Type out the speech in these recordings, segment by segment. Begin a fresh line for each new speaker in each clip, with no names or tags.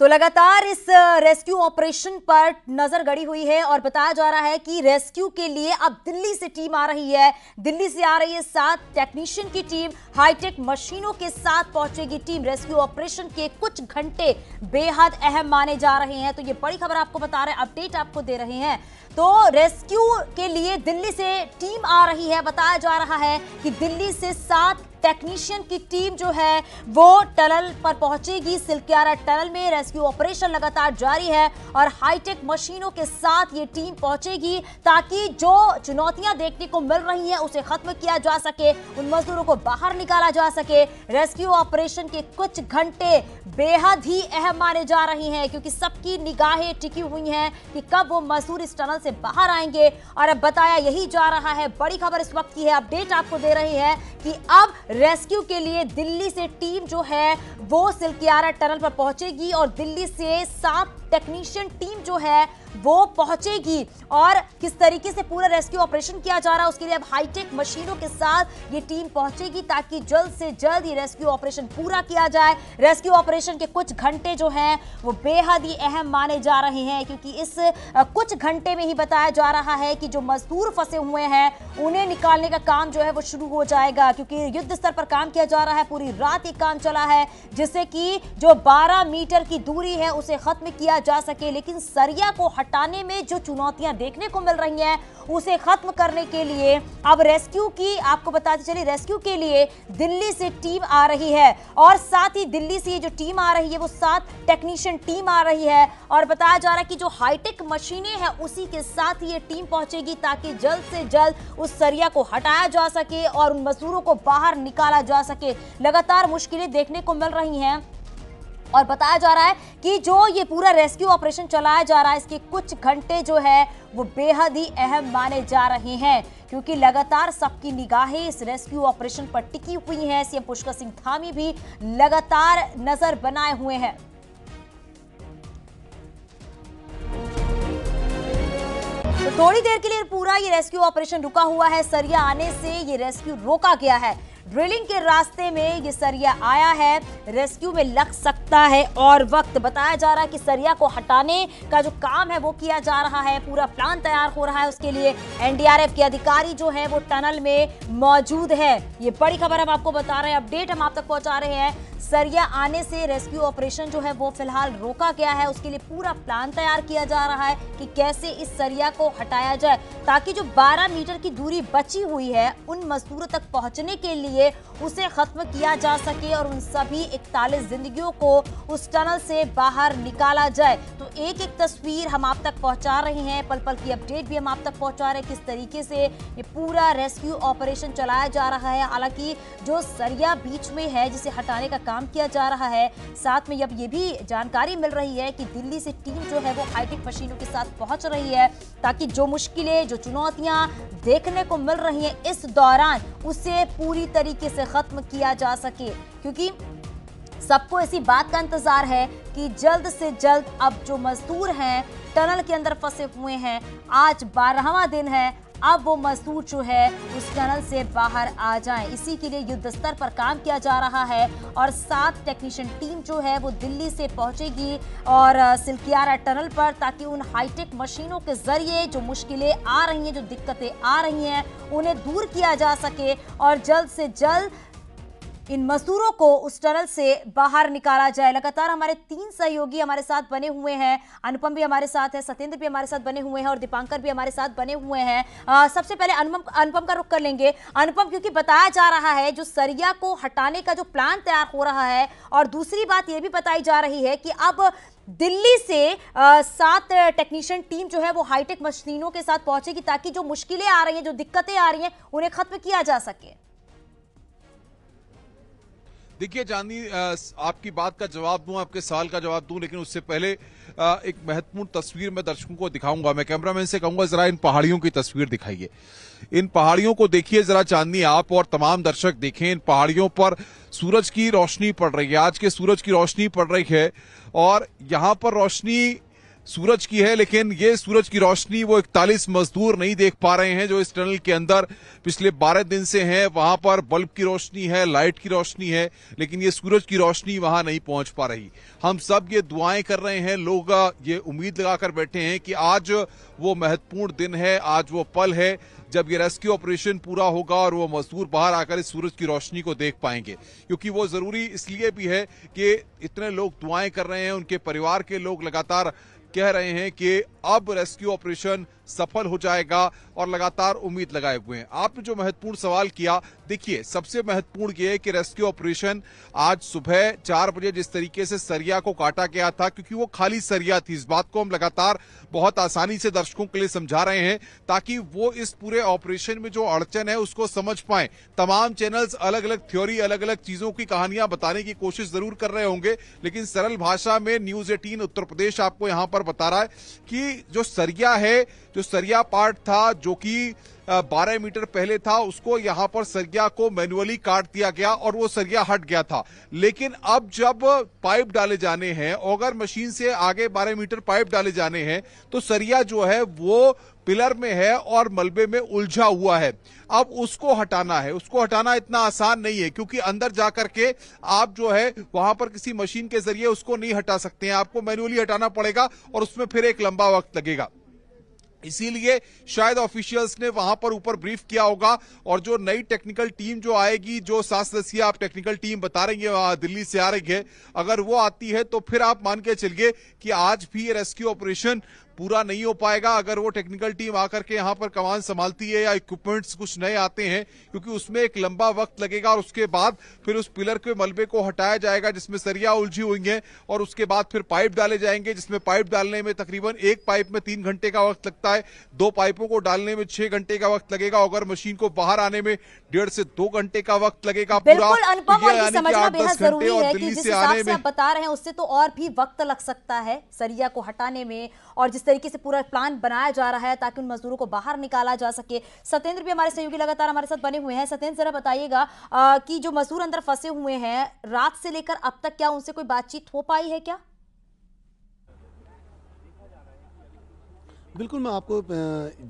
तो लगातार इस रेस्क्यू ऑपरेशन पर नजर गड़ी हुई है और बताया जा रहा है कि रेस्क्यू के लिए अब दिल्ली से टीम आ रही है दिल्ली से आ रही है सात टेक्नीशियन की टीम हाईटेक मशीनों के साथ पहुंचेगी टीम रेस्क्यू ऑपरेशन के कुछ घंटे बेहद अहम माने जा रहे हैं तो ये बड़ी खबर आपको बता रहे हैं अपडेट आपको दे रहे हैं तो रेस्क्यू के लिए दिल्ली से टीम आ रही है बताया जा रहा है कि दिल्ली से सात टेक्नीशियन की टीम जो है वो टनल पर पहुंचेगी सिल्कियारा टनल में रेस्क्यू ऑपरेशन लगातार जारी है और हाईटेक मशीनों के साथ ये टीम पहुंचेगी ताकि जो चुनौतियां देखने को मिल रही हैं उसे खत्म किया जा सके उन मजदूरों को बाहर निकाला जा सके रेस्क्यू ऑपरेशन के कुछ घंटे बेहद ही अहम माने जा रहे हैं क्योंकि सबकी निगाहें टिकी हुई हैं कि कब वो मजदूर इस टनल से से बाहर आएंगे और अब बताया यही जा रहा है बड़ी खबर इस वक्त की है अपडेट आपको दे रही है कि अब रेस्क्यू के लिए दिल्ली से टीम जो है वो सिल्कियारा टनल पर पहुंचेगी और दिल्ली से सात टेक्नीशियन टीम जो है वो पहुंचेगी और किस तरीके से पूरा रेस्क्यू ऑपरेशन किया जा रहा है उसके लिए अब हाईटेक मशीनों के साथ ये टीम पहुंचेगी ताकि जल्द से जल्द ये रेस्क्यू ऑपरेशन पूरा किया जाए रेस्क्यू ऑपरेशन के कुछ घंटे जो हैं वो बेहद ही अहम माने जा रहे हैं क्योंकि इस कुछ घंटे में ही बताया जा रहा है कि जो मजदूर फंसे हुए हैं उन्हें निकालने का काम जो है वो शुरू हो जाएगा क्योंकि युद्ध स्तर पर काम किया जा रहा है पूरी रात एक काम चला है जिससे कि जो बारह मीटर की दूरी है उसे खत्म किया जा सके लेकिन सरिया को हटाने में जो चुनौतियां देखने को मिल रही हैं उसे खत्म करने के लिए अब रेस्क्यू की आपको बताते चलिए रेस्क्यू के लिए दिल्ली से टीम आ रही है और साथ ही दिल्ली से ये जो टीम आ रही है वो सात टेक्नीशियन टीम आ रही है और बताया जा रहा है कि जो हाईटेक मशीनें हैं उसी के साथ ये टीम पहुंचेगी ताकि जल्द से जल्द उस सरिया को हटाया जा सके और उन मजदूरों को बाहर निकाला जा सके लगातार मुश्किलें देखने को मिल रही हैं और बताया जा रहा है कि जो ये पूरा रेस्क्यू ऑपरेशन चलाया जा रहा है इसके कुछ घंटे जो है वो बेहद ही अहम माने जा रहे हैं क्योंकि लगातार सबकी निगाहें इस रेस्क्यू ऑपरेशन पर टिकी हुई हैं सीएम पुष्कर सिंह धामी भी लगातार नजर बनाए हुए हैं तो थोड़ी देर के लिए पूरा ये रेस्क्यू ऑपरेशन रुका हुआ है सरिया आने से ये रेस्क्यू रोका गया है ड्रिलिंग के रास्ते में ये सरिया आया है रेस्क्यू में लग सकता है और वक्त बताया जा रहा है कि सरिया को हटाने का जो काम है वो किया जा रहा है पूरा प्लान तैयार हो रहा है उसके लिए एनडीआरएफ के अधिकारी जो है वो टनल में मौजूद है ये बड़ी खबर हम आपको बता रहे हैं अपडेट हम आप तक पहुंचा रहे हैं सरिया आने से रेस्क्यू ऑपरेशन जो है वो फिलहाल रोका गया है उसके लिए पूरा प्लान तैयार किया जा रहा है कि कैसे इस सरिया को हटाया जाए ताकि जो 12 मीटर की दूरी बची हुई है उन मजदूरों तक पहुंचने के लिए लिए उसे खत्म किया जा सके और उन सभी इकतालीस जिंदगियों को उस टनल से बाहर निकाला जाए तो एक एक तस्वीर हम आप तक पहुंचा रहे हैं पल पल की अपडेट भी हम आप तक पहुंचा रहे हैं किस तरीके से ये पूरा रेस्क्यू ऑपरेशन चलाया जा रहा है हालांकि जो सरिया बीच में है जिसे हटाने का काम किया जा रहा है साथ में अब ये भी जानकारी मिल रही है कि दिल्ली से टीम जो है वो हाईटेक मशीनों के साथ पहुंच रही है ताकि जो मुश्किलें जो चुनौतियां देखने को मिल रही हैं इस दौरान उसे पूरी तरीके तरीके से ख़त्म किया जा सके क्योंकि सबको इसी बात का इंतज़ार है कि जल्द से जल्द अब जो मजदूर हैं टनल के अंदर फंसे हुए हैं आज बारहवा दिन है अब वो मजदूर जो है उस टनल से बाहर आ जाएं इसी के लिए युद्ध स्तर पर काम किया जा रहा है और सात टेक्नीशियन टीम जो है वो दिल्ली से पहुंचेगी और सिल्कियारा टनल पर ताकि उन हाईटेक मशीनों के जरिए जो मुश्किलें आ रही हैं जो दिक्कतें आ रही हैं उन्हें दूर किया जा सके और जल्द से जल्द इन मजदूरों को उस टनल से बाहर निकाला जाए लगातार हमारे तीन सहयोगी हमारे साथ बने हुए हैं अनुपम भी हमारे साथ है सत्येंद्र भी हमारे साथ बने हुए हैं और दीपांकर भी हमारे साथ बने हुए हैं सबसे पहले अनुपम अनुपम का रुख कर लेंगे अनुपम क्योंकि बताया जा रहा है जो सरिया को हटाने का जो प्लान तैयार हो रहा है और दूसरी बात यह भी बताई जा रही है कि अब दिल्ली से सात टेक्नीशियन टीम जो है वो हाईटेक मशीनों के साथ पहुंचेगी ताकि जो मुश्किलें आ रही हैं जो दिक्कतें आ रही हैं उन्हें खत्म किया जा सके
देखिए चांदी आपकी बात का जवाब दूं आपके सवाल का जवाब दूं लेकिन उससे पहले एक महत्वपूर्ण तस्वीर मैं दर्शकों को दिखाऊंगा मैं कैमरामैन से कहूंगा जरा इन पहाड़ियों की तस्वीर दिखाइए इन पहाड़ियों को देखिए जरा चांदनी आप और तमाम दर्शक देखें इन पहाड़ियों पर सूरज की रोशनी पड़ रही है आज के सूरज की रोशनी पड़ रही है और यहां पर रोशनी सूरज की है लेकिन ये सूरज की रोशनी वो इकतालीस मजदूर नहीं देख पा रहे हैं जो इस टनल के अंदर पिछले बारह दिन से हैं वहां पर बल्ब की रोशनी है लाइट की रोशनी है लेकिन ये सूरज की रोशनी वहां नहीं पहुंच पा रही हम सब ये दुआएं कर रहे हैं लोग ये उम्मीद लगाकर बैठे हैं कि आज वो महत्वपूर्ण दिन है आज वो पल है जब ये रेस्क्यू ऑपरेशन पूरा होगा और वो मजदूर बाहर आकर इस सूरज की रोशनी को देख पाएंगे क्योंकि वो जरूरी इसलिए भी है कि इतने लोग दुआएं कर रहे हैं उनके परिवार के लोग लगातार कह रहे हैं कि अब रेस्क्यू ऑपरेशन सफल हो जाएगा और लगातार उम्मीद लगाए हुए हैं आपने जो महत्वपूर्ण सवाल किया देखिए सबसे महत्वपूर्ण ये है कि रेस्क्यू ऑपरेशन आज सुबह चार बजे जिस तरीके से सरिया को काटा गया था क्योंकि वो खाली सरिया थी इस बात को हम लगातार बहुत आसानी से दर्शकों के लिए समझा रहे हैं ताकि वो इस पूरे ऑपरेशन में जो अड़चन है उसको समझ पाए तमाम चैनल्स अलग अलग थ्योरी अलग अलग चीजों की कहानियां बताने की कोशिश जरूर कर रहे होंगे लेकिन सरल भाषा में न्यूज एटीन उत्तर प्रदेश आपको यहां पर पर बता रहा है कि जो सरिया है जो सरिया पार्ट था जो कि 12 मीटर पहले था उसको यहाँ पर सरिया को मैनुअली काट दिया गया और वो सरिया हट गया था लेकिन अब जब पाइप डाले जाने हैं अगर मशीन से आगे 12 मीटर पाइप डाले जाने हैं तो सरिया जो है वो पिलर में है और मलबे में उलझा हुआ है अब उसको हटाना है उसको हटाना इतना आसान नहीं है क्योंकि अंदर जा करके आप जो है वहां पर किसी मशीन के जरिए उसको नहीं हटा सकते हैं आपको मैनुअली हटाना पड़ेगा और उसमें फिर एक लंबा वक्त लगेगा इसीलिए शायद ऑफिशियल्स ने वहां पर ऊपर ब्रीफ किया होगा और जो नई टेक्निकल टीम जो आएगी जो सात सदस्य आप टेक्निकल टीम बता रही है दिल्ली से आ रही है अगर वो आती है तो फिर आप मान के चलिए कि आज भी ये रेस्क्यू ऑपरेशन पूरा नहीं हो पाएगा अगर वो टेक्निकल टीम आकर के यहाँ पर कमान संभालती है या इक्विपमेंट्स कुछ नए आते हैं क्योंकि उसमें एक लंबा वक्त लगेगा और उसके बाद फिर उस पिलर के मलबे को हटाया जाएगा जिसमें सरिया उलझी हुई है और उसके बाद फिर पाइप डाले जाएंगे जिसमें पाइप डालने में तकरीबन एक पाइप में तीन घंटे का वक्त लगता है दो पाइपों को डालने में छह घंटे का वक्त लगेगा अगर मशीन को बाहर आने में डेढ़ से दो घंटे का वक्त लगेगा पूरा तो समझना बेहद जरूरी है कि जिस हिसाब से आप
बता रहे हैं उससे तो और भी वक्त लग सकता है सरिया को हटाने में और जिस तरीके से पूरा प्लान बनाया जा रहा है ताकि उन मजदूरों को बाहर निकाला जा सके सत्येंद्र भी हमारे सहयोगी लगातार हमारे साथ बने हुए हैं सत्येंद्र जरा बताइएगा कि जो मजदूर अंदर फंसे हुए हैं रात से लेकर अब तक क्या उनसे कोई बातचीत हो पाई है क्या
बिल्कुल मैं आपको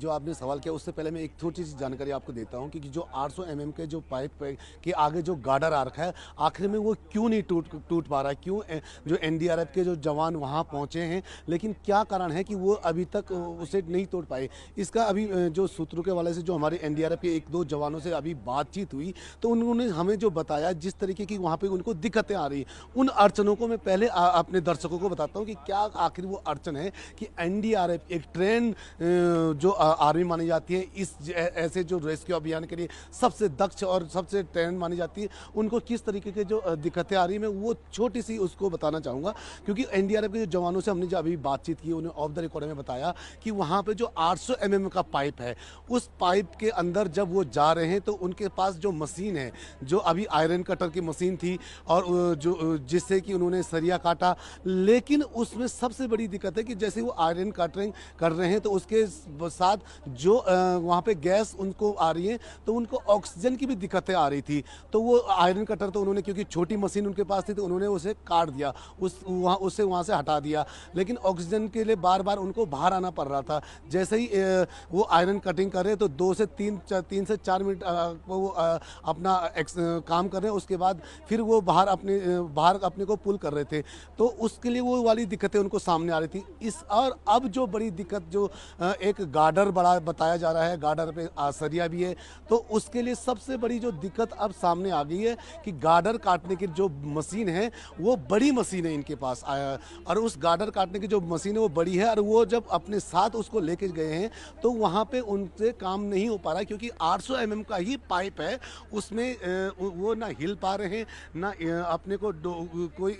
जो आपने सवाल किया उससे पहले मैं एक छोटी सी जानकारी आपको देता हूँ कि जो 800 mm के जो पाइप के आगे जो गार्डर आ रखा है आखिर में वो क्यों नहीं टूट टूट पा रहा है क्यों जो एन के जो जवान वहाँ पहुँचे हैं लेकिन क्या कारण है कि वो अभी तक उसे नहीं तोड़ पाए इसका अभी जो सूत्रों के वाले से जो हमारे एन के एक दो जवानों से अभी बातचीत हुई तो उन्होंने हमें जो बताया जिस तरीके की वहाँ पर उनको दिक्कतें आ रही उन अड़चनों को मैं पहले अपने दर्शकों को बताता हूँ कि क्या आखिर वो अड़चन है कि एन एक ट्रेन इंडियन uh, जो आर्मी uh, मानी जाती है इस ऐसे जो रेस्क्यू अभियान के लिए सबसे दक्ष और सबसे ट्रेन मानी जाती है उनको किस तरीके के जो uh, दिक्कतें आ रही हैं मैं वो छोटी सी उसको बताना चाहूँगा क्योंकि एन के जो जवानों से हमने जो अभी बातचीत की उन्हें ऑफ द रिकॉर्ड में बताया कि वहाँ पर जो आठ सौ mm का पाइप है उस पाइप के अंदर जब वो जा रहे हैं तो उनके पास जो मशीन है जो अभी आयरन कटर की मशीन थी और जो जिससे कि उन्होंने सरिया काटा लेकिन उसमें सबसे बड़ी दिक्कत है कि जैसे वो आयरन कटरिंग कर रहे हैं रहे हैं तो उसके साथ जो वहाँ पे गैस उनको आ रही है तो उनको ऑक्सीजन की भी दिक्कतें आ रही थी तो वो आयरन कटर तो उन्होंने क्योंकि छोटी मशीन उनके पास थी तो उन्होंने उसे काट दिया उस वहाँ उसे वहाँ से हटा दिया लेकिन ऑक्सीजन के लिए बार बार उनको बाहर आना पड़ रहा था जैसे ही वो आयरन कटिंग कर रहे तो दो से तीन तीन से चार मिनट वो अपना काम कर रहे उसके बाद फिर वो बाहर अपने बाहर अपने को पुल कर रहे थे तो उसके लिए वो वाली दिक्कतें उनको सामने आ रही थी इस और अब जो बड़ी दिक्कत जो जो एक गार्डर बड़ा बताया जा रहा है गार्डर पे आसरिया भी है तो उसके लिए सबसे बड़ी जो दिक्कत अब सामने आ गई है कि गार्डर काटने की जो मशीन है वो बड़ी मशीन है इनके पास आया और उस गार्डर काटने की जो मशीन है वो बड़ी है और वो जब अपने साथ उसको लेके गए हैं तो वहाँ पर उनसे काम नहीं हो पा रहा क्योंकि आठ सौ mm का ही पाइप है उसमें वो ना हिल पा रहे हैं ना अपने को कोई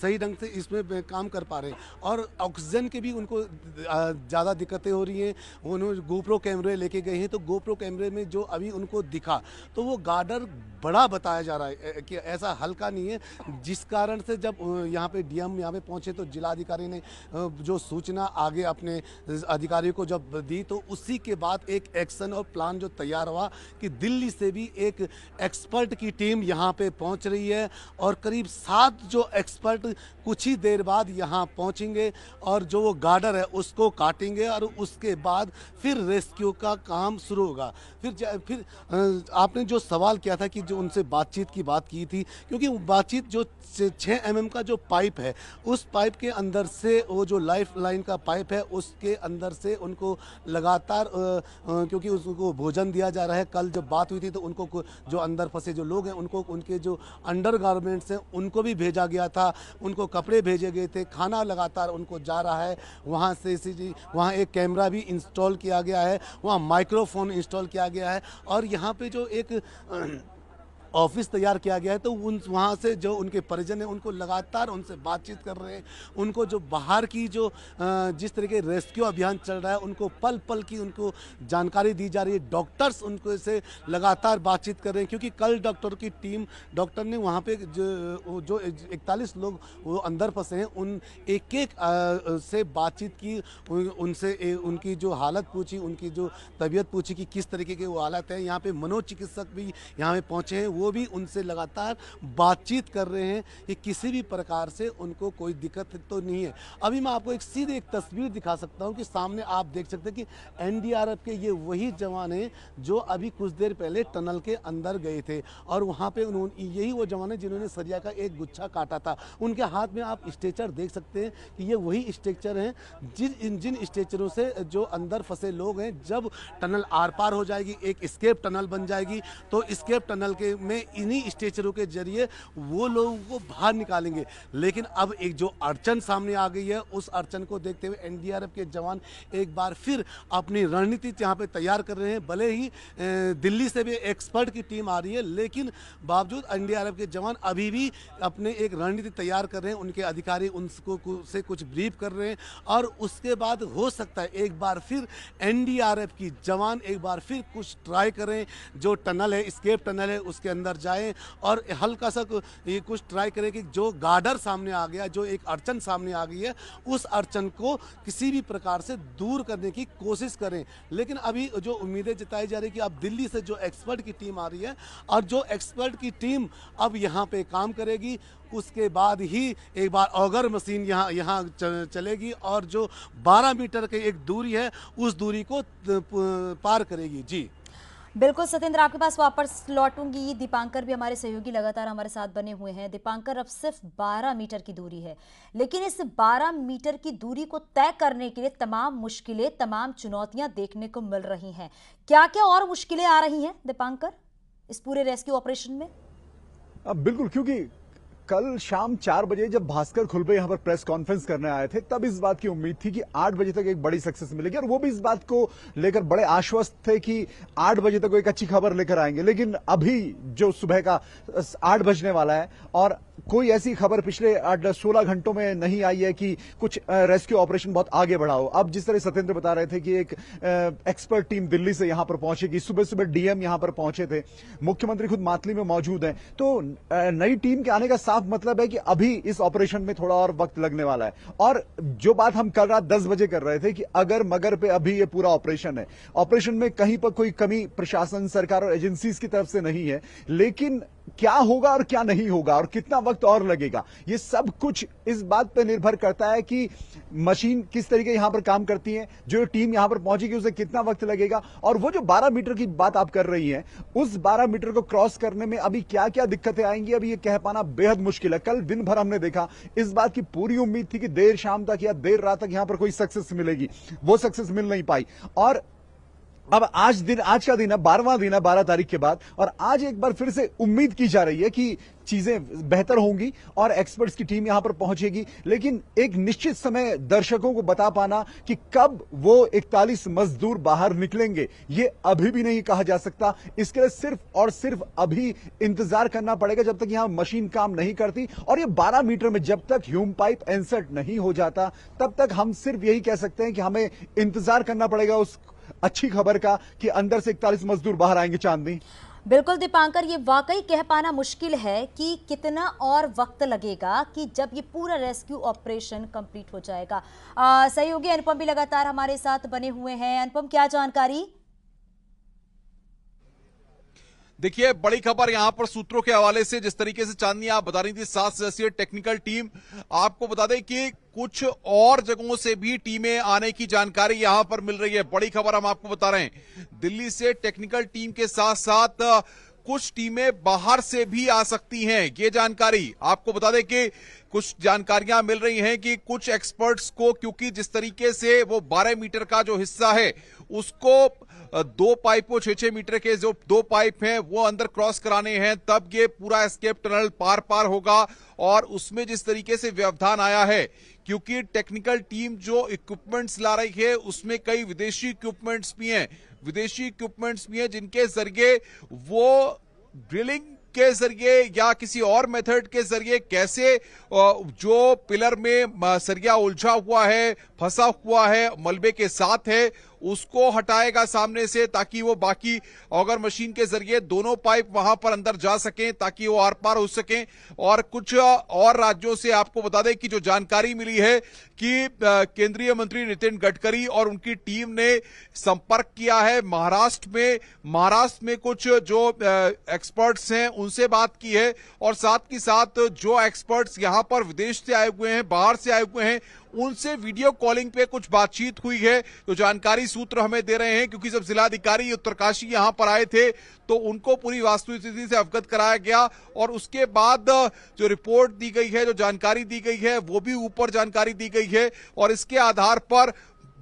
सही ढंग से इसमें काम कर पा रहे हैं और ऑक्सीजन के भी उनको ज़्यादा ज़्यादा दिक्कतें हो रही हैं उन्होंने गोप्रो कैमरे लेके गए हैं तो गोप्रो कैमरे में जो अभी उनको दिखा तो वो गार्डर बड़ा बताया जा रहा है कि ऐसा हल्का नहीं है जिस कारण से जब यहाँ पे डीएम यहाँ पर पहुँचे तो जिलाधिकारी ने जो सूचना आगे अपने अधिकारियों को जब दी तो उसी के बाद एक एक्शन और प्लान जो तैयार हुआ कि दिल्ली से भी एक एक्सपर्ट की टीम यहाँ पर पहुँच रही है और करीब सात जो एक्सपर्ट कुछ ही देर बाद यहाँ पहुँचेंगे और जो वो गार्डर है उसको काटेंगे करेंगे और उसके बाद फिर रेस्क्यू का काम शुरू होगा फिर फिर आपने जो सवाल किया था कि जो उनसे बातचीत की बात की थी क्योंकि बातचीत जो छः एम mm का जो पाइप है उस पाइप के अंदर से वो जो लाइफ लाइन का पाइप है उसके अंदर से उनको लगातार क्योंकि उसको भोजन दिया जा रहा है कल जब बात हुई थी तो उनको जो अंदर फंसे जो लोग हैं उनको उनके जो अंडर गारमेंट्स हैं उनको भी भेजा गया था उनको कपड़े भेजे गए थे खाना लगातार उनको जा रहा है वहाँ से इसी जी वहाँ वहाँ एक कैमरा भी इंस्टॉल किया गया है वहाँ माइक्रोफोन इंस्टॉल किया गया है और यहाँ पे जो एक ऑफिस तैयार किया गया है तो उन वहाँ से जो उनके परिजन हैं उनको लगातार उनसे बातचीत कर रहे हैं उनको जो बाहर की जो जिस तरह के रेस्क्यू अभियान चल रहा है उनको पल पल की उनको जानकारी दी जा रही है डॉक्टर्स उनको से लगातार बातचीत कर रहे हैं क्योंकि कल डॉक्टर की टीम डॉक्टर ने वहाँ पे जो जो इकतालीस लोग वो अंदर फंसे हैं उन एक एक से बातचीत की उनसे उनकी जो हालत पूछी उनकी जो तबीयत पूछी कि किस तरीके के वो हालत है यहाँ पे मनोचिकित्सक भी यहाँ पे पहुँचे हैं वो वो भी उनसे लगातार बातचीत कर रहे हैं कि किसी भी प्रकार से उनको कोई दिक्कत तो नहीं है अभी मैं आपको एक सीधे एक तस्वीर दिखा सकता हूँ कि सामने आप देख सकते हैं कि एनडीआरएफ के ये वही जवान हैं जो अभी कुछ देर पहले टनल के अंदर गए थे और वहाँ पर उन्होंने यही वो जवान है जिन्होंने सरिया का एक गुच्छा काटा था उनके हाथ में आप स्ट्रेचर देख सकते हैं कि ये वही स्ट्रेचर हैं जिन इन जिन स्ट्रेचरों से जो अंदर फंसे लोग हैं जब टनल आर पार हो जाएगी एक स्केप टनल बन जाएगी तो स्केप टनल के में अपने इन्हीं स्टेचरों के जरिए वो लोगों को बाहर निकालेंगे लेकिन अब एक जो अड़चन सामने आ गई है उस अड़चन को देखते हुए एनडीआरएफ के जवान एक बार फिर अपनी रणनीति यहाँ पे तैयार कर रहे हैं भले ही दिल्ली से भी एक्सपर्ट की टीम आ रही है लेकिन बावजूद एन के जवान अभी भी अपने एक रणनीति तैयार कर रहे हैं उनके अधिकारी उनको से कुछ ब्रीफ कर रहे हैं और उसके बाद हो सकता है एक बार फिर एनडीआरएफ की जवान एक बार फिर कुछ ट्राई करें जो टनल है स्केप टनल है उसके अंदर अंदर जाएं और हल्का सा ये कुछ ट्राई करें कि जो गार्डर सामने आ गया जो एक अड़चन सामने आ गई है उस अड़चन को किसी भी प्रकार से दूर करने की कोशिश करें लेकिन अभी जो उम्मीदें जताई जा रही कि अब दिल्ली से जो एक्सपर्ट की टीम आ रही है और जो एक्सपर्ट की टीम अब यहाँ पर काम करेगी उसके बाद ही एक बार ऑगर मशीन यहाँ यहाँ चलेगी और जो 12 मीटर की एक दूरी है उस दूरी को पार करेगी जी
बिल्कुल सत्येंद्र आपके पास वापस लौटूंगी दीपांकर भी हमारे सहयोगी लगातार हमारे साथ बने हुए हैं दीपांकर अब सिर्फ 12 मीटर की दूरी है लेकिन इस 12 मीटर की दूरी को तय करने के लिए तमाम मुश्किलें तमाम चुनौतियां देखने को मिल रही हैं क्या क्या और मुश्किलें आ रही हैं दीपांकर इस पूरे रेस्क्यू ऑपरेशन में
अब बिल्कुल क्योंकि कल शाम चार बजे जब भास्कर खुलबे यहाँ पर प्रेस कॉन्फ्रेंस करने आए थे तब इस बात की उम्मीद थी कि आठ बजे तक एक बड़ी सक्सेस मिलेगी और वो भी इस बात को लेकर बड़े आश्वस्त थे कि आठ बजे तक एक अच्छी खबर लेकर आएंगे लेकिन अभी जो सुबह का आठ बजने वाला है और कोई ऐसी खबर पिछले आठ सोलह घंटों में नहीं आई है कि कुछ रेस्क्यू ऑपरेशन बहुत आगे बढ़ा हो अब जिस तरह सत्येंद्र बता रहे थे कि एक एक्सपर्ट टीम दिल्ली से यहां पर पहुंचेगी सुबह सुबह डीएम यहां पर पहुंचे थे मुख्यमंत्री खुद मातली में मौजूद हैं तो नई टीम के आने का साफ मतलब है कि अभी इस ऑपरेशन में थोड़ा और वक्त लगने वाला है और जो बात हम कल रात दस बजे कर रहे थे कि अगर मगर पे अभी ये पूरा ऑपरेशन है ऑपरेशन में कहीं पर कोई कमी प्रशासन सरकार और एजेंसीज की तरफ से नहीं है लेकिन क्या होगा और क्या नहीं होगा और कितना वक्त और लगेगा ये सब कुछ इस बात पर निर्भर करता है कि मशीन किस तरीके यहां पर काम करती है जो टीम यहां पर पहुंचेगी उसे कितना वक्त लगेगा और वो जो 12 मीटर की बात आप कर रही हैं उस 12 मीटर को क्रॉस करने में अभी क्या क्या दिक्कतें आएंगी अभी ये कह पाना बेहद मुश्किल है कल दिन भर हमने देखा इस बात की पूरी उम्मीद थी कि देर शाम तक या देर रात तक यहां पर कोई सक्सेस मिलेगी वो सक्सेस मिल नहीं पाई और अब आज दिन आज का दिन है बारहवा दिन है बारह तारीख के बाद और आज एक बार फिर से उम्मीद की जा रही है कि चीजें बेहतर होंगी और एक्सपर्ट्स की टीम यहां पर पहुंचेगी लेकिन एक निश्चित समय दर्शकों को बता पाना कि कब वो इकतालीस मजदूर बाहर निकलेंगे ये अभी भी नहीं कहा जा सकता इसके लिए सिर्फ और सिर्फ अभी इंतजार करना पड़ेगा जब तक यहां मशीन काम नहीं करती और ये बारह मीटर में जब तक ह्यूम पाइप एंसर्ट नहीं हो जाता तब तक हम सिर्फ यही कह सकते हैं कि हमें इंतजार करना पड़ेगा उस अच्छी खबर का कि अंदर से इकतालीस मजदूर बाहर आएंगे चांदनी
बिल्कुल दीपांकर ये वाकई कह पाना मुश्किल है कि कितना और वक्त लगेगा कि जब ये पूरा रेस्क्यू ऑपरेशन कंप्लीट हो जाएगा आ, सहयोगी अनुपम भी लगातार हमारे साथ बने हुए हैं अनुपम क्या जानकारी
देखिए बड़ी खबर यहां पर सूत्रों के हवाले से जिस तरीके से चांदनी आप बता रही थी सात सदस्यीय टेक्निकल टीम आपको बता दें कि कुछ और जगहों से भी टीमें आने की जानकारी यहां पर मिल रही है बड़ी खबर हम आपको बता रहे हैं दिल्ली से टेक्निकल टीम के साथ साथ कुछ टीमें बाहर से भी आ सकती हैं ये जानकारी आपको बता दें कि कुछ जानकारियां मिल रही हैं कि कुछ एक्सपर्ट्स को क्योंकि जिस तरीके से वो 12 मीटर का जो हिस्सा है उसको दो पाइपों छह छह मीटर के जो दो पाइप हैं वो अंदर क्रॉस कराने हैं तब ये पूरा एस्केप टनल पार पार होगा और उसमें जिस तरीके से व्यवधान आया है क्योंकि टेक्निकल टीम जो इक्विपमेंट्स ला रही है उसमें कई विदेशी इक्विपमेंट्स भी हैं विदेशी इक्विपमेंट्स भी हैं जिनके जरिए वो ड्रिलिंग के जरिए या किसी और मेथड के जरिए कैसे जो पिलर में सरिया उलझा हुआ है फंसा हुआ है मलबे के साथ है उसको हटाएगा सामने से ताकि वो बाकी ऑगर मशीन के जरिए दोनों पाइप वहां पर अंदर जा सकें ताकि वो आर पार हो सकें और कुछ और राज्यों से आपको बता दें कि जो जानकारी मिली है कि केंद्रीय मंत्री नितिन गडकरी और उनकी टीम ने संपर्क किया है महाराष्ट्र में महाराष्ट्र में कुछ जो एक्सपर्ट्स हैं उनसे बात की है और साथ ही साथ जो एक्सपर्ट्स यहां पर विदेश से आए हुए हैं बाहर से आए हुए हैं उनसे वीडियो कॉलिंग पे कुछ बातचीत हुई है तो जानकारी सूत्र हमें दे रहे हैं क्योंकि जब जिलाधिकारी उत्तरकाशी यहां पर आए थे तो उनको पूरी स्थिति से अवगत कराया गया और उसके बाद जो रिपोर्ट दी गई है जो जानकारी दी गई है वो भी ऊपर जानकारी दी गई है और इसके आधार पर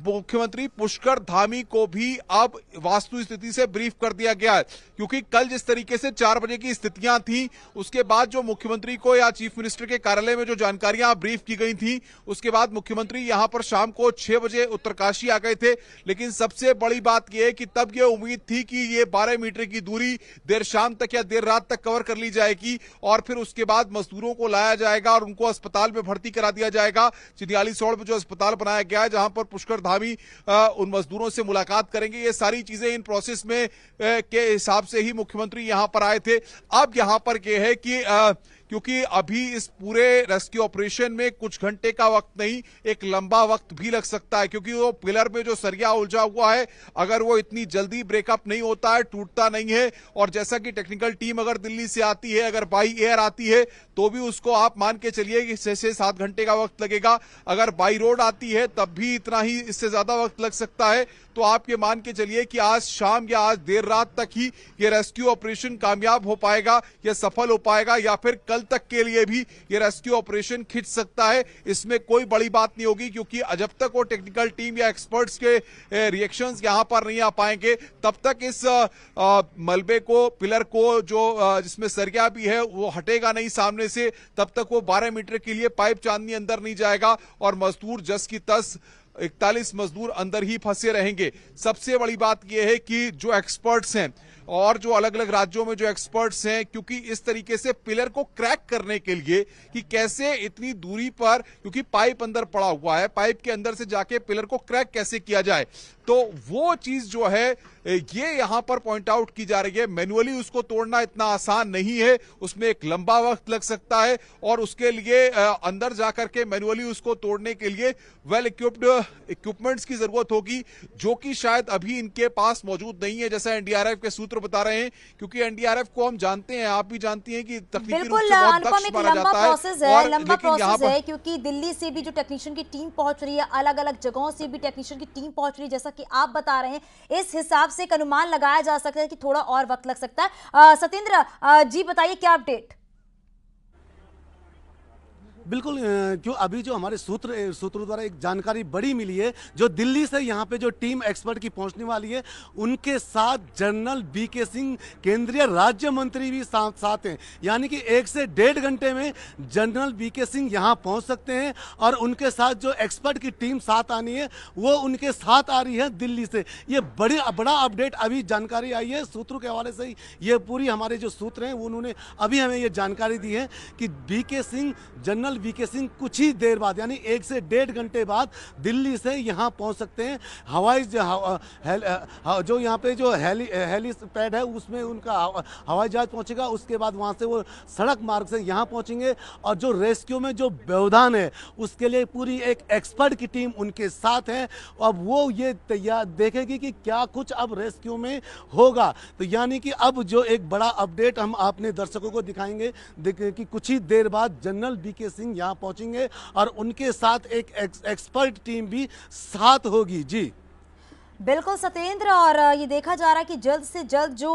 मुख्यमंत्री पुष्कर धामी को भी अब वास्तु स्थिति से ब्रीफ कर दिया गया है क्योंकि कल जिस तरीके से चार बजे की स्थितियां थी उसके बाद जो मुख्यमंत्री को या चीफ मिनिस्टर के कार्यालय में जो जानकारियां ब्रीफ की गई थी उसके बाद मुख्यमंत्री यहां पर शाम को छह बजे उत्तरकाशी आ गए थे लेकिन सबसे बड़ी बात यह है कि तब यह उम्मीद थी कि ये बारह मीटर की दूरी देर शाम तक या देर रात तक कवर कर ली जाएगी और फिर उसके बाद मजदूरों को लाया जाएगा और उनको अस्पताल में भर्ती करा दिया जाएगा चिदियालीसौड़ में जो अस्पताल बनाया गया है जहां पर पुष्कर हामी उन मजदूरों से मुलाकात करेंगे ये सारी चीजें इन प्रोसेस में के हिसाब से ही मुख्यमंत्री यहाँ पर आए थे अब यहाँ पर यह है कि क्योंकि अभी इस पूरे रेस्क्यू ऑपरेशन में कुछ घंटे का वक्त नहीं एक लंबा वक्त भी लग सकता है क्योंकि वो पिलर में जो सरिया उलझा हुआ है अगर वो इतनी जल्दी ब्रेकअप नहीं होता है टूटता नहीं है और जैसा कि टेक्निकल टीम अगर दिल्ली से आती है अगर बाई एयर आती है तो भी उसको आप मान के चलिए कि छह से सात घंटे का वक्त लगेगा अगर बाई रोड आती है तब भी इतना ही इससे ज्यादा वक्त लग सकता है तो आप ये मान के चलिए कि आज शाम या आज देर रात तक ही ये रेस्क्यू ऑपरेशन कामयाब हो पाएगा या सफल हो पाएगा या फिर कल कल तक के लिए भी ये रेस्क्यू ऑपरेशन खिंच सकता है इसमें कोई बड़ी बात नहीं होगी क्योंकि जब तक वो टेक्निकल टीम या एक्सपर्ट्स के रिएक्शंस यहां पर नहीं आ पाएंगे तब तक इस मलबे को पिलर को जो जिसमें सरिया भी है वो हटेगा नहीं सामने से तब तक वो बारह मीटर के लिए पाइप चांदनी अंदर नहीं जाएगा और मजदूर जस की तस इकतालीस मजदूर अंदर ही फंसे रहेंगे सबसे बड़ी बात यह है कि जो एक्सपर्ट्स हैं और जो अलग अलग राज्यों में जो एक्सपर्ट्स हैं क्योंकि इस तरीके से पिलर को क्रैक करने के लिए कि कैसे इतनी दूरी पर क्योंकि पाइप अंदर पड़ा हुआ है पाइप के अंदर से जाके पिलर को क्रैक कैसे किया जाए तो वो चीज जो है ये यहां पर पॉइंट आउट की जा रही है मैनुअली उसको तोड़ना इतना आसान नहीं है उसमें एक लंबा वक्त लग सकता है और उसके लिए अंदर जाकर के मैनुअली उसको तोड़ने के लिए वेल इक्विप्ड इक्विपमेंट्स की जरूरत होगी जो कि शायद अभी इनके पास मौजूद नहीं है जैसा एनडीआरएफ के सूत्र सूत्र बता रहे हैं क्योंकि एनडीआरएफ को हम जानते हैं आप भी जानती हैं कि
बिल्कुल है
क्योंकि दिल्ली से भी जो टेक्नीशियन की टीम पहुंच रही है अलग अलग जगहों से भी टेक्नीशियन की टीम पहुंच रही है जैसा की आप बता रहे हैं इस हिसाब से एक अनुमान लगाया जा सकता है कि थोड़ा और वक्त लग सकता है सत्येंद्र जी बताइए क्या अपडेट
बिल्कुल क्यों अभी जो हमारे सूत्र सूत्रों द्वारा एक जानकारी बड़ी मिली है जो दिल्ली से यहाँ पे जो टीम एक्सपर्ट की पहुँचने वाली है उनके साथ जनरल बी के सिंह केंद्रीय राज्य मंत्री भी साथ साथ हैं यानी कि एक से डेढ़ घंटे में जनरल बी के सिंह यहाँ पहुँच सकते हैं और उनके साथ जो एक्सपर्ट की टीम साथ आनी है वो उनके साथ आ रही है दिल्ली से ये बड़ी बड़ा अपडेट अभी जानकारी आई है सूत्रों के हवाले से ही ये पूरी हमारे जो सूत्र हैं उन्होंने अभी हमें ये जानकारी दी है कि B K Singh general colonel VK Singh कुछ ही देर बाद यानी एक से डेढ़ घंटे बाद दिल्ली से यहाँ पहुँच सकते हैं हवाई जो यहाँ पे जो हेली हेलीपैड है उसमें उनका हवाई जहाज पहुँचेगा उसके बाद वहाँ से वो सड़क मार्ग से यहाँ पहुँचेंगे और जो रेस्क्यू में जो व्यवधान है उसके लिए पूरी एक एक्सपर्ट की टीम उनके साथ है अब वो ये तैयार देखेगी कि क्या कुछ अब रेस्क्यू में होगा तो यानी कि अब जो एक बड़ा अपडेट हम अपने दर्शकों को दिखाएंगे कि कुछ ही देर बाद general B K Singh Singh यहाँ पहुंचेंगे और उनके साथ एक एक्सपर्ट टीम भी साथ होगी जी
बिल्कुल सत्येंद्र और ये देखा जा रहा है कि जल्द से जल्द जो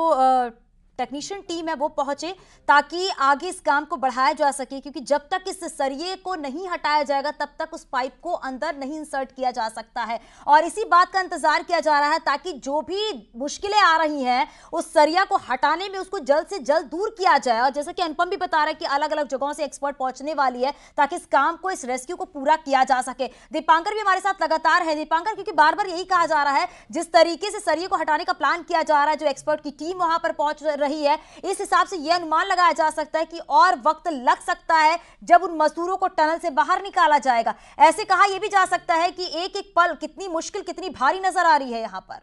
टेक्नीशियन टीम है वो पहुंचे ताकि आगे इस काम को बढ़ाया जा सके क्योंकि जब तक इस सरिये को नहीं हटाया जाएगा तब तक उस पाइप को अंदर नहीं इंसर्ट किया जा सकता है और इसी बात का इंतजार किया जा रहा है ताकि जो भी मुश्किलें आ रही हैं उस सरिया को हटाने में उसको जल्द से जल्द दूर किया जाए और जैसा कि अनुपम भी बता रहा है कि अलग अलग जगहों से एक्सपर्ट पहुंचने वाली है ताकि इस काम को इस रेस्क्यू को पूरा किया जा सके दीपांकर भी हमारे साथ लगातार है दीपांकर क्योंकि बार बार यही कहा जा रहा है जिस तरीके से सरिये को हटाने का प्लान किया जा रहा है जो एक्सपर्ट की टीम वहां पर पहुंच रही है इस हिसाब से यह अनुमान लगाया जा सकता है कि और वक्त लग सकता है जब उन मजदूरों को टनल से बाहर निकाला जाएगा ऐसे कहा यह भी जा सकता है कि एक एक पल कितनी मुश्किल कितनी भारी नजर आ रही है यहां पर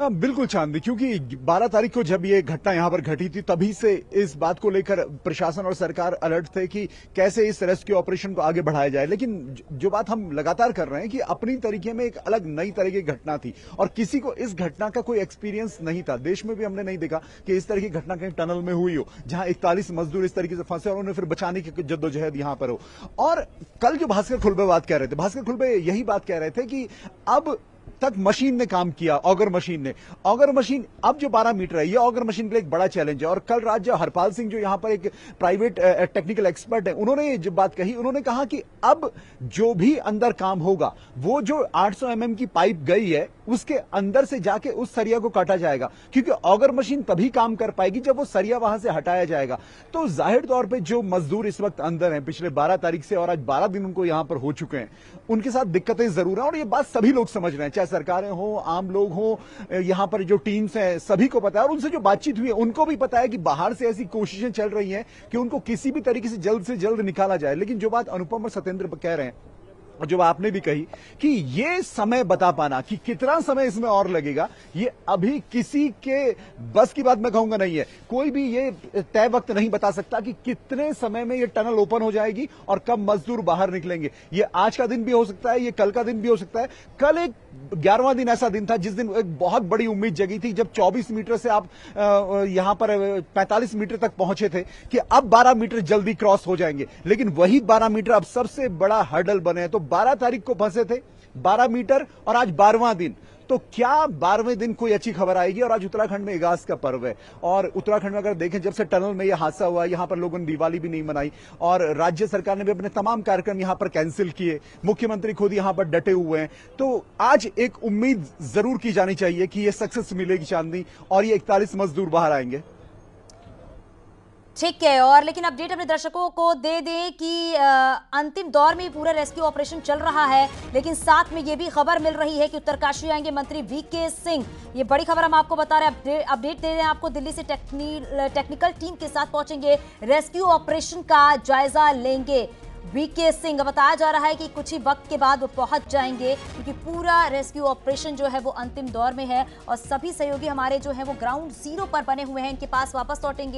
हाँ, बिल्कुल चांदी क्योंकि 12 तारीख को जब ये घटना यहाँ पर घटी थी तभी से इस बात को लेकर प्रशासन और सरकार अलर्ट थे कि कैसे इस रेस्क्यू ऑपरेशन को आगे बढ़ाया जाए लेकिन जो बात हम लगातार कर रहे हैं कि अपनी तरीके में एक अलग नई तरह की घटना थी और किसी को इस घटना का कोई एक्सपीरियंस नहीं था देश में भी हमने नहीं देखा कि इस तरह की घटना कहीं टनल में हुई हो जहां इकतालीस मजदूर इस तरीके से फंसे और उन्हें फिर बचाने की जद्दोजहद यहाँ पर हो और कल जो भास्कर खुलबे बात कह रहे थे भास्कर खुलबे यही बात कह रहे थे कि अब तक मशीन ने काम किया ऑगर मशीन ने ऑगर मशीन अब जो 12 मीटर है ये ऑगर मशीन के लिए एक बड़ा चैलेंज है और कल रात जो हरपाल सिंह जो यहां पर एक प्राइवेट टेक्निकल एक्सपर्ट है उन्होंने ये बात कही उन्होंने कहा कि अब जो भी अंदर काम होगा वो जो 800 सौ mm की पाइप गई है उसके अंदर से जाके उस सरिया को काटा जाएगा क्योंकि ऑगर मशीन तभी काम कर पाएगी जब वो सरिया वहां से हटाया जाएगा तो जाहिर तौर पे जो मजदूर इस वक्त अंदर हैं पिछले 12 तारीख से और आज 12 दिन उनको यहां पर हो चुके हैं उनके साथ दिक्कतें जरूर हैं और ये बात सभी लोग समझ रहे हैं चाहे सरकारें हों आम लोग हों यहां पर जो टीम्स हैं सभी को पता है और उनसे जो बातचीत हुई है उनको भी पता है कि बाहर से ऐसी कोशिशें चल रही हैं कि उनको किसी भी तरीके से जल्द से जल्द निकाला जाए लेकिन जो बात अनुपम और सत्येंद्र कह रहे हैं और जो आपने भी कही कि ये समय बता पाना कि कितना समय इसमें और लगेगा ये अभी किसी के बस की बात मैं कहूंगा नहीं है कोई भी ये तय वक्त नहीं बता सकता कि कितने समय में ये टनल ओपन हो जाएगी और कब मजदूर बाहर निकलेंगे ये आज का दिन भी हो सकता है ये कल का दिन भी हो सकता है कल एक ग्यारहवां दिन ऐसा दिन था जिस दिन एक बहुत बड़ी उम्मीद जगी थी जब 24 मीटर से आप यहां पर 45 मीटर तक पहुंचे थे कि अब 12 मीटर जल्दी क्रॉस हो जाएंगे लेकिन वही 12 मीटर अब सबसे बड़ा हर्डल बने हैं तो 12 तारीख को फंसे थे 12 मीटर और आज बारहवा दिन तो क्या बारहवें दिन कोई अच्छी खबर आएगी और आज उत्तराखंड में इगास का पर्व है और उत्तराखंड में अगर देखें जब से टनल में यह हादसा हुआ यहां पर लोगों ने दिवाली भी नहीं मनाई और राज्य सरकार ने भी अपने तमाम कार्यक्रम यहां पर कैंसिल किए मुख्यमंत्री खुद यहां पर डटे हुए हैं तो आज एक उम्मीद जरूर की जानी चाहिए कि यह सक्सेस मिलेगी चांदनी और ये इकतालीस मजदूर बाहर आएंगे
ठीक है और लेकिन अपडेट अपने दर्शकों को दे दें कि अंतिम दौर में पूरा रेस्क्यू ऑपरेशन चल रहा है लेकिन साथ में ये भी खबर मिल रही है कि उत्तरकाशी आएंगे मंत्री वी के सिंह ये बड़ी खबर हम आपको बता रहे हैं अपडेट, अपडेट दे रहे हैं आपको दिल्ली से टेक्निकल टीम के साथ पहुंचेंगे रेस्क्यू ऑपरेशन का जायजा लेंगे वीके सिंह बताया जा रहा है कि कुछ ही वक्त के बाद वो पहुंच जाएंगे क्योंकि पूरा रेस्क्यू ऑपरेशन जो है वो अंतिम दौर में है और सभी सहयोगी हमारे जो है वो ग्राउंड जीरो पर बने हुए हैं इनके पास वापस लौटेंगे